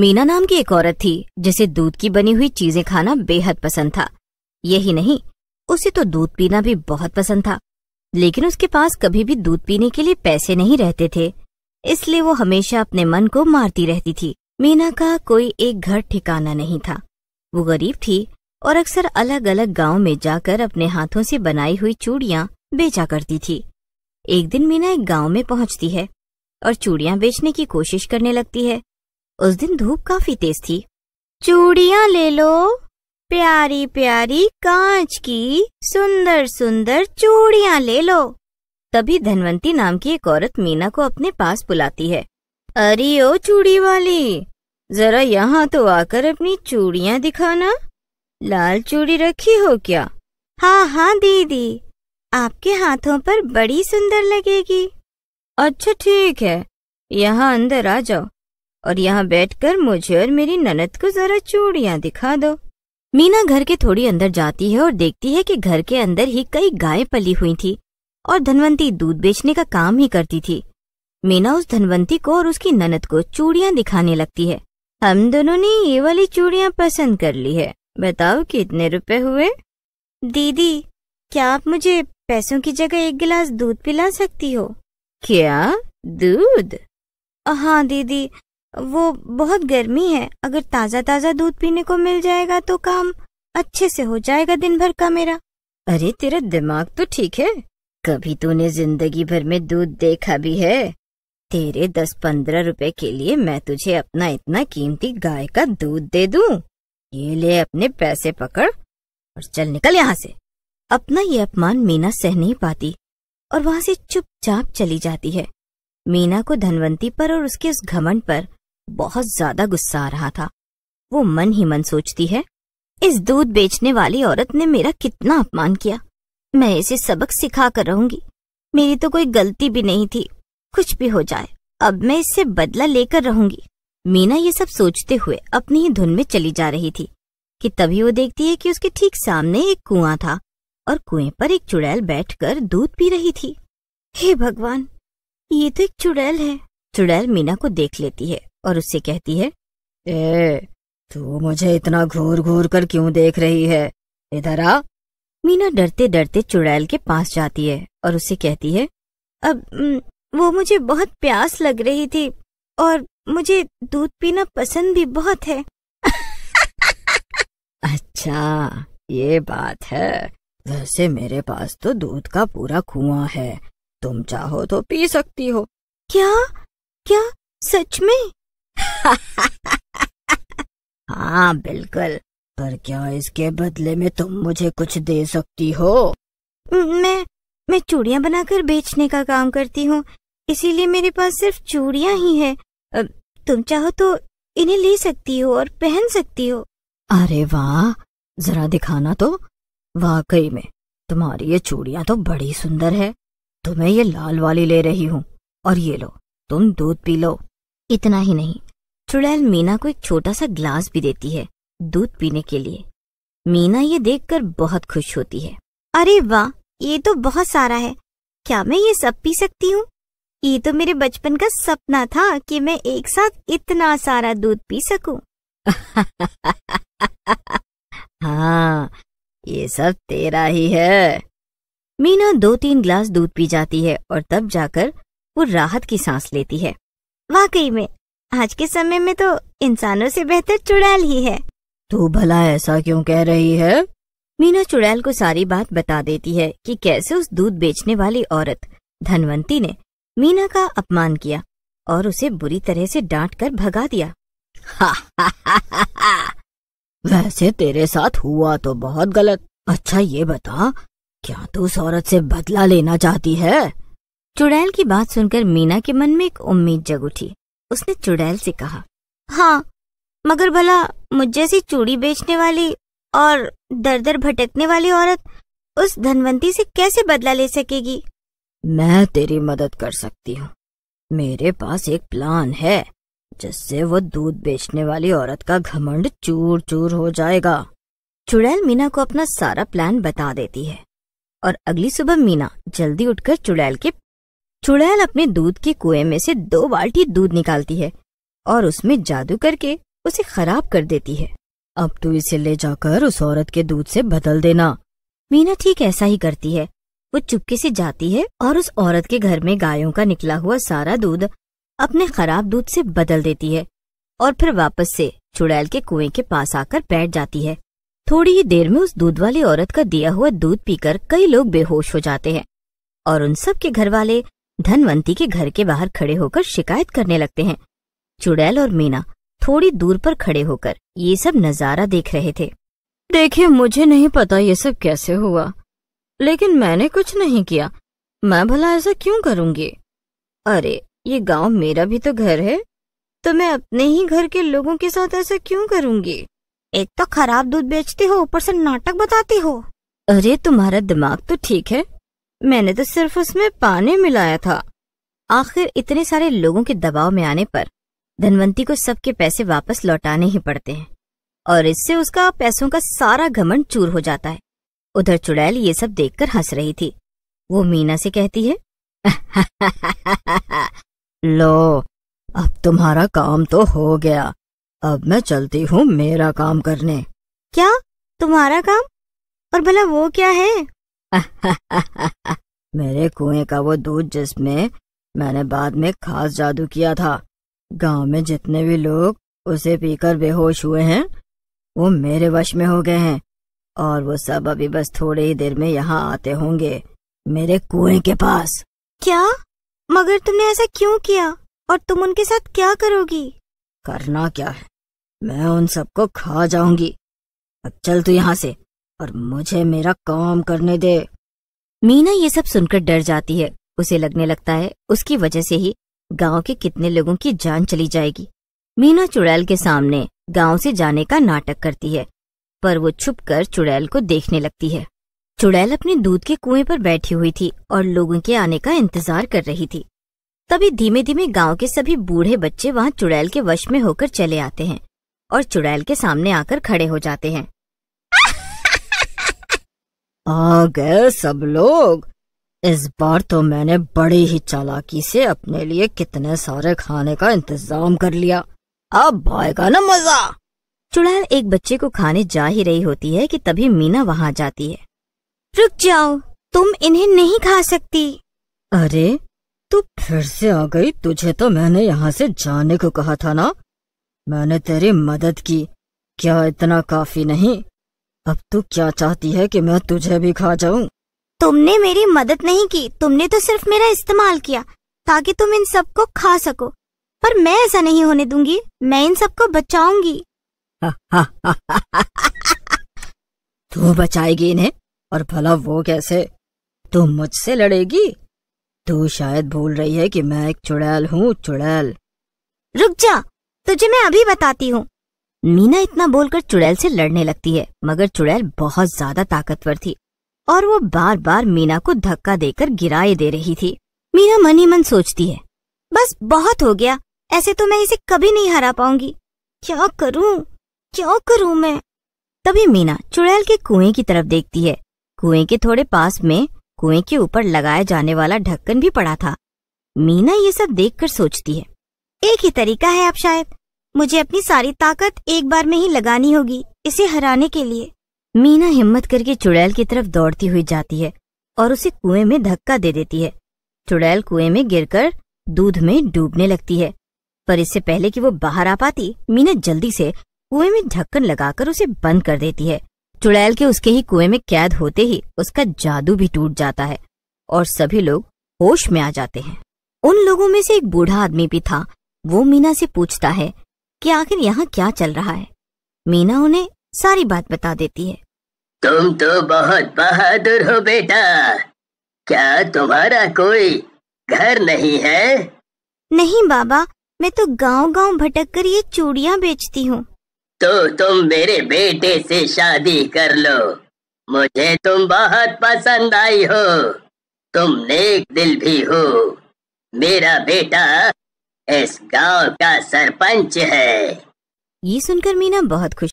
मीना नाम की एक औरत थी जिसे दूध की बनी हुई चीजें खाना बेहद पसंद था यही नहीं उसे तो दूध पीना भी बहुत पसंद था लेकिन उसके पास कभी भी दूध पीने के लिए पैसे नहीं रहते थे इसलिए वो हमेशा अपने मन को मारती रहती थी मीना का कोई एक घर ठिकाना नहीं था वो गरीब थी और अक्सर अलग अलग गाँव में जाकर अपने हाथों से बनाई हुई चूड़ियाँ बेचा करती थी एक दिन मीना एक गाँव में पहुँचती है और चूड़ियाँ बेचने की कोशिश करने लगती है उस दिन धूप काफी तेज थी चूड़िया ले लो प्यारी प्यारी कांच की सुंदर सुंदर चूड़िया ले लो तभी धनवंती नाम की एक औरत मीना को अपने पास बुलाती है अरे ओ चूड़ी वाली जरा यहाँ तो आकर अपनी चूड़िया दिखाना लाल चूड़ी रखी हो क्या हाँ हाँ दीदी आपके हाथों पर बड़ी सुंदर लगेगी अच्छा ठीक है यहाँ अंदर आ जाओ और यहाँ बैठकर मुझे और मेरी ननद को जरा चूड़ियाँ दिखा दो मीना घर के थोड़ी अंदर जाती है और देखती है कि घर के अंदर ही कई गायें पली हुई थी और धनवंती दूध बेचने का काम ही करती थी मीना उस धनवंती को और उसकी ननद को चूड़ियाँ दिखाने लगती है हम दोनों ने ये वाली चूड़ियाँ पसंद कर ली है बताओ कितने रुपए हुए दीदी क्या आप मुझे पैसों की जगह एक गिलास दूध पिला सकती हो क्या दूध हाँ दीदी वो बहुत गर्मी है अगर ताजा ताजा दूध पीने को मिल जाएगा तो काम अच्छे से हो जाएगा दिन भर का मेरा अरे तेरा दिमाग तो ठीक है कभी तूने जिंदगी भर में दूध देखा भी है तेरे दस पंद्रह रुपए के लिए मैं तुझे अपना इतना कीमती गाय का दूध दे दूं। ये ले अपने पैसे पकड़ और चल निकल यहाँ से अपना ये अपमान मीना सह नहीं पाती और वहाँ से चुपचाप चली जाती है मीना को धनवंती पर और उसके उस घमंड पर बहुत ज्यादा गुस्सा आ रहा था वो मन ही मन सोचती है इस दूध बेचने वाली औरत ने मेरा कितना अपमान किया मैं इसे सबक सिखा कर रहूंगी मेरी तो कोई गलती भी नहीं थी कुछ भी हो जाए अब मैं इससे बदला लेकर रहूंगी मीना ये सब सोचते हुए अपनी ही धुन में चली जा रही थी कि तभी वो देखती है कि उसके ठीक सामने एक कुआं था और कुएं पर एक चुड़ैल बैठकर दूध पी रही थी हे भगवान ये तो एक चुड़ैल है चुड़ैल मीना को देख लेती है और उससे कहती है ए तू मुझे इतना घूर घूर कर क्यों देख रही है इधर आ मीना डरते डरते चुड़ैल के पास जाती है और उससे कहती है अब वो मुझे बहुत प्यास लग रही थी और मुझे दूध पीना पसंद भी बहुत है अच्छा ये बात है वैसे मेरे पास तो दूध का पूरा कुआ है तुम चाहो तो पी सकती हो क्या क्या सच में हाँ बिल्कुल पर क्या इसके बदले में तुम मुझे कुछ दे सकती हो मैं मैं चूड़ियाँ बनाकर बेचने का काम करती हूँ इसीलिए मेरे पास सिर्फ चूड़ियाँ ही है तुम चाहो तो इन्हें ले सकती हो और पहन सकती हो अरे वाह जरा दिखाना तो वाकई में तुम्हारी ये चूड़ियाँ तो बड़ी सुंदर है तुम्हें ये लाल वाली ले रही हूँ और ये लो तुम दूध पी लो इतना ही नहीं चुड़ैल मीना को एक छोटा सा ग्लास भी देती है दूध पीने के लिए मीना ये देखकर बहुत खुश होती है अरे वाह ये तो बहुत सारा है क्या मैं ये सब पी सकती हूँ ये तो मेरे बचपन का सपना था कि मैं एक साथ इतना सारा दूध पी सकूं। हाँ ये सब तेरा ही है मीना दो तीन ग्लास दूध पी जाती है और तब जाकर वो राहत की सांस लेती है वाकई में आज के समय में तो इंसानों से बेहतर चुड़ैल ही है तू तो भला ऐसा क्यों कह रही है मीना चुड़ैल को सारी बात बता देती है कि कैसे उस दूध बेचने वाली औरत धनवंती ने मीना का अपमान किया और उसे बुरी तरह से डांट कर भगा दिया वैसे तेरे साथ हुआ तो बहुत गलत अच्छा ये बता क्या तू उस औरत से बदला लेना चाहती है चुड़ैल की बात सुनकर मीना के मन में एक उम्मीद जग उठी उसने चुड़ैल से कहा हाँ मगर भला मुझ जैसी चूड़ी बेचने वाली और दर दर भटकने वाली औरत उस धनवंती से कैसे बदला ले सकेगी मैं तेरी मदद कर सकती हूँ मेरे पास एक प्लान है जिससे वो दूध बेचने वाली औरत का घमंड चूर चूर हो जाएगा चुड़ैल मीना को अपना सारा प्लान बता देती है और अगली सुबह मीना जल्दी उठकर चुड़ैल के चुड़ैल अपने दूध के कुएं में से दो बाल्टी दूध निकालती है और उसमें जादू करके उसे खराब कर देती है अब तू इसे ले जाकर उस औरत के दूध से बदल देना मीना ठीक ऐसा ही करती है वो चुपके से जाती है और उस औरत के घर में गायों का निकला हुआ सारा दूध अपने खराब दूध से बदल देती है और फिर वापस से चुड़ैल के कुएं के पास आकर बैठ जाती है थोड़ी ही देर में उस दूध वाली औरत का दिया हुआ दूध पीकर कई लोग बेहोश हो जाते हैं और उन सब के घर वाले धनवंती के घर के बाहर खड़े होकर शिकायत करने लगते हैं चुड़ैल और मीना थोड़ी दूर पर खड़े होकर ये सब नजारा देख रहे थे देखिए मुझे नहीं पता ये सब कैसे हुआ लेकिन मैंने कुछ नहीं किया मैं भला ऐसा क्यों करूंगी अरे ये गांव मेरा भी तो घर है तो मैं अपने ही घर के लोगों के साथ ऐसा क्यों करूंगी एक तो खराब दूध बेचती हो ऊपर से नाटक बताती हो अरे तुम्हारा दिमाग तो ठीक है मैंने तो सिर्फ उसमें पानी मिलाया था आखिर इतने सारे लोगों के दबाव में आने पर धनवंती को सबके पैसे वापस लौटाने ही पड़ते हैं और इससे उसका पैसों का सारा घमंड चूर हो जाता है उधर चुड़ैल ये सब देखकर हंस रही थी वो मीना से कहती है लो अब तुम्हारा काम तो हो गया अब मैं चलती हूँ मेरा काम करने क्या तुम्हारा काम और भला वो क्या है मेरे कुएं का वो दूध जिसमें मैंने बाद में खास जादू किया था गांव में जितने भी लोग उसे पीकर बेहोश हुए हैं वो मेरे वश में हो गए हैं और वो सब अभी बस थोड़े ही देर में यहाँ आते होंगे मेरे कुएं के पास क्या मगर तुमने ऐसा क्यों किया और तुम उनके साथ क्या करोगी करना क्या है मैं उन सबको खा जाऊंगी अब चल तू यहाँ से और मुझे मेरा काम करने दे मीना ये सब सुनकर डर जाती है उसे लगने लगता है उसकी वजह से ही गांव के कितने लोगों की जान चली जाएगी मीना चुड़ैल के सामने गांव से जाने का नाटक करती है पर वो छुपकर चुड़ैल को देखने लगती है चुड़ैल अपने दूध के कुएं पर बैठी हुई थी और लोगों के आने का इंतजार कर रही थी तभी धीमे धीमे गांव के सभी बूढ़े बच्चे वहां चुड़ैल के वश में होकर चले आते हैं और चुड़ैल के सामने आकर खड़े हो जाते हैं आ गए सब लोग इस बार तो मैंने बड़ी ही चालाकी से अपने लिए कितने सारे खाने का इंतजाम कर लिया अब आएगा ना मजा चुड़ैल एक बच्चे को खाने जा ही रही होती है कि तभी मीना वहाँ जाती है रुक जाओ तुम इन्हें नहीं खा सकती अरे तू फिर से आ गई तुझे तो मैंने यहाँ से जाने को कहा था ना मैंने तेरी मदद की क्या इतना काफी नहीं अब तू क्या चाहती है कि मैं तुझे भी खा जाऊं तुमने मेरी मदद नहीं की तुमने तो सिर्फ मेरा इस्तेमाल किया ताकि तुम इन सबको खा सको पर मैं ऐसा नहीं होने दूंगी मैं इन सबको बचाऊंगी तू बचाएगी इन्हें और भला वो कैसे तू मुझसे लड़ेगी तू शायद भूल रही है कि मैं एक चुड़ैल हूँ चुड़ैल रुक जा तुझे मैं अभी बताती हूँ मीना इतना बोलकर चुड़ैल से लड़ने लगती है मगर चुड़ैल बहुत ज्यादा ताकतवर थी और वो बार बार मीना को धक्का देकर गिराए दे रही थी मीना मन ही मन सोचती है बस बहुत हो गया ऐसे तो मैं इसे कभी नहीं हरा पाऊंगी क्या करूं क्या करूं मैं तभी मीना चुड़ैल के कुएं की तरफ देखती है कुएं के थोड़े पास में कुएं के ऊपर लगाया जाने वाला ढक्कन भी पड़ा था मीना ये सब देखकर सोचती है एक ही तरीका है आप शायद मुझे अपनी सारी ताकत एक बार में ही लगानी होगी इसे हराने के लिए मीना हिम्मत करके चुड़ैल की तरफ दौड़ती हुई जाती है और उसे कुएं में धक्का दे देती है चुड़ैल कुएं में गिरकर दूध में डूबने लगती है पर इससे पहले कि वो बाहर आ पाती मीना जल्दी से कुएं में ढक्कन लगाकर उसे बंद कर देती है चुड़ैल के उसके ही कुएं में कैद होते ही उसका जादू भी टूट जाता है और सभी लोग होश में आ जाते हैं उन लोगों में से एक बूढ़ा आदमी भी था वो मीना से पूछता है कि आखिर यहाँ क्या चल रहा है मीना उन्हें सारी बात बता देती है तुम तो बहुत बहादुर हो बेटा क्या तुम्हारा कोई घर नहीं है नहीं बाबा मैं तो गांव-गांव भटक कर ये चूड़ियाँ बेचती हूँ तो तुम मेरे बेटे से शादी कर लो मुझे तुम बहुत पसंद आई हो तुम नेक दिल भी हो मेरा बेटा इस गांव का सरपंच है ये सुनकर मीना बहुत खुश